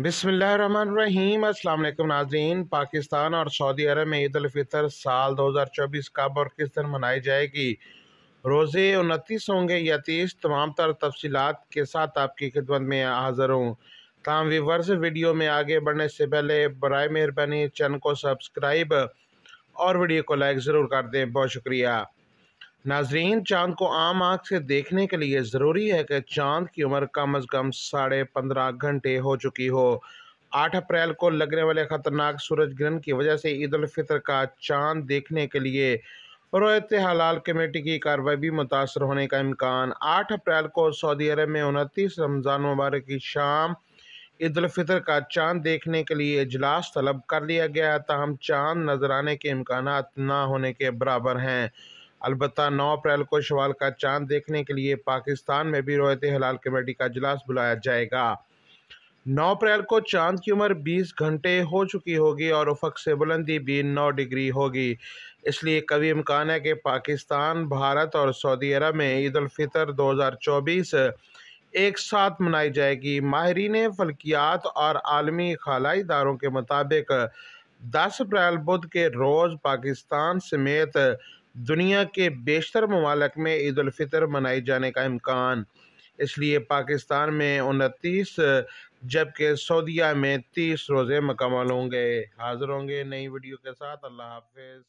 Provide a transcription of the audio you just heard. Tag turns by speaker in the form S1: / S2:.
S1: अस्सलाम वालेकुम नाजीन पाकिस्तान और सऊदी अरब में ईद फितर साल 2024 कब और किस दिन मनाई जाएगी रोज़े उनतीस होंगे या तीस तमाम तर तफसीत के साथ आपकी खिदमत में हाजिर हूँ तमाम वीवर्स वीडियो में आगे बढ़ने से पहले बर मेहरबानी चैनल को सब्सक्राइब और वीडियो को लाइक ज़रूर कर दें बहुत शुक्रिया नाजरीन चांद को आम आँख से देखने के लिए ज़रूरी है कि चांद की उम्र कम अज़ कम साढ़े पंद्रह घंटे हो चुकी हो आठ अप्रैल को लगने वाले ख़तरनाक सूरज ग्रहण की वजह से ईद अलफितर का चांद देखने के लिए रोयत हलाल कमेटी की कार्रवाई भी मुतासर होने का इम्कान आठ अप्रैल को सऊदी अरब में उनतीस रमज़ान मुबारक की शाम ईद अलफितर का चांद देखने के लिए इजलास तलब कर लिया गया ताहम चांद नजर आने के इम्कान ना होने के बराबर हैं अलबत् नौ अप्रैल को शवाल का चांद देखने के लिए पाकिस्तान में भी रोयत हलाल कमेटी का अजलास बुलाया जाएगा नौ अप्रैल को चांद की उम्र बीस घंटे हो चुकी होगी और उफक से बुलंदी भी नौ डिग्री होगी इसलिए कभी इम्कान है कि पाकिस्तान भारत और सऊदी अरब में ईद हजार 2024 एक साथ मनाई जाएगी माहरीन फलकियात और आलमी खलाई इदारों के मुताबिक 10 अप्रैल बुध के रोज़ पाकिस्तान समेत दुनिया के बेशतर ममालक में ईदालफ़ितर मनाए जाने का इम्कान इसलिए पाकिस्तान में उनतीस जबकि सऊदिया में तीस रोज़े मकमल होंगे हाज़िर होंगे नई वीडियो के साथ अल्लाह हाफिज़